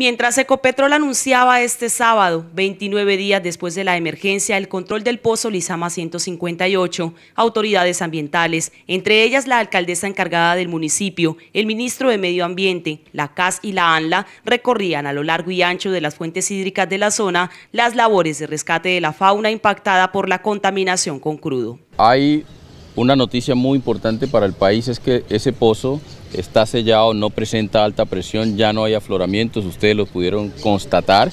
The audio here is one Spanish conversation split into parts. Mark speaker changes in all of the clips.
Speaker 1: Mientras Ecopetrol anunciaba este sábado, 29 días después de la emergencia, el control del pozo Lizama 158, autoridades ambientales, entre ellas la alcaldesa encargada del municipio, el ministro de Medio Ambiente, la CAS y la ANLA, recorrían a lo largo y ancho de las fuentes hídricas de la zona las labores de rescate de la fauna impactada por la contaminación con crudo.
Speaker 2: Hay una noticia muy importante para el país es que ese pozo está sellado, no presenta alta presión, ya no hay afloramientos, ustedes lo pudieron constatar.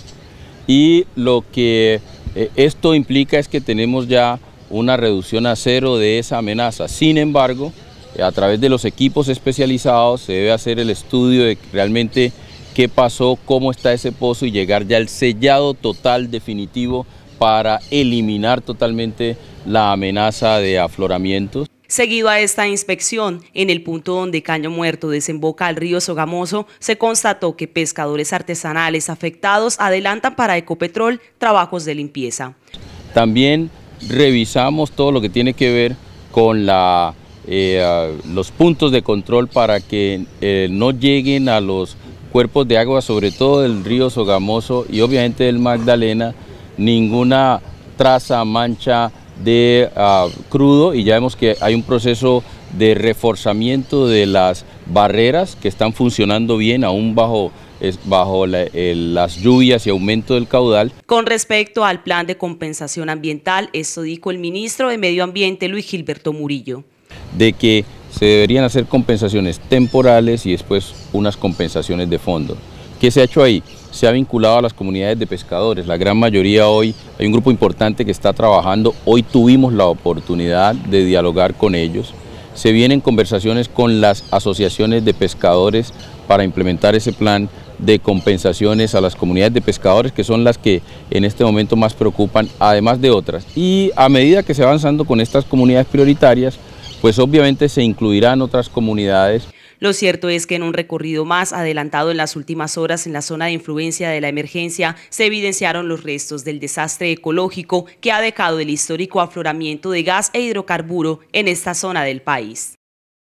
Speaker 2: Y lo que eh, esto implica es que tenemos ya una reducción a cero de esa amenaza. Sin embargo, a través de los equipos especializados se debe hacer el estudio de realmente qué pasó, cómo está ese pozo y llegar ya al sellado total definitivo para eliminar totalmente la amenaza de afloramientos.
Speaker 1: Seguido a esta inspección, en el punto donde Caño Muerto desemboca al río Sogamoso, se constató que pescadores artesanales afectados adelantan para Ecopetrol trabajos de limpieza.
Speaker 2: También revisamos todo lo que tiene que ver con eh, ah, los puntos de control para que eh, no lleguen a los cuerpos de agua, sobre todo del río Sogamoso y obviamente del Magdalena, ninguna traza, mancha de ah, crudo y ya vemos que hay un proceso de reforzamiento de las barreras que están funcionando bien aún bajo bajo las lluvias y aumento del caudal.
Speaker 1: Con respecto al plan de compensación ambiental, esto dijo el ministro de Medio Ambiente Luis Gilberto Murillo.
Speaker 2: De que se deberían hacer compensaciones temporales y después unas compensaciones de fondo. ¿Qué se ha hecho ahí? Se ha vinculado a las comunidades de pescadores. La gran mayoría hoy, hay un grupo importante que está trabajando. Hoy tuvimos la oportunidad de dialogar con ellos. Se vienen conversaciones con las asociaciones de pescadores para implementar ese plan de compensaciones a las comunidades de pescadores, que son las que en este momento más preocupan, además de otras. Y a medida que se avanzando con estas comunidades prioritarias, pues obviamente se incluirán otras comunidades.
Speaker 1: Lo cierto es que en un recorrido más adelantado en las últimas horas en la zona de influencia de la emergencia se evidenciaron los restos del desastre ecológico que ha dejado el histórico afloramiento de gas e hidrocarburo en esta zona del país.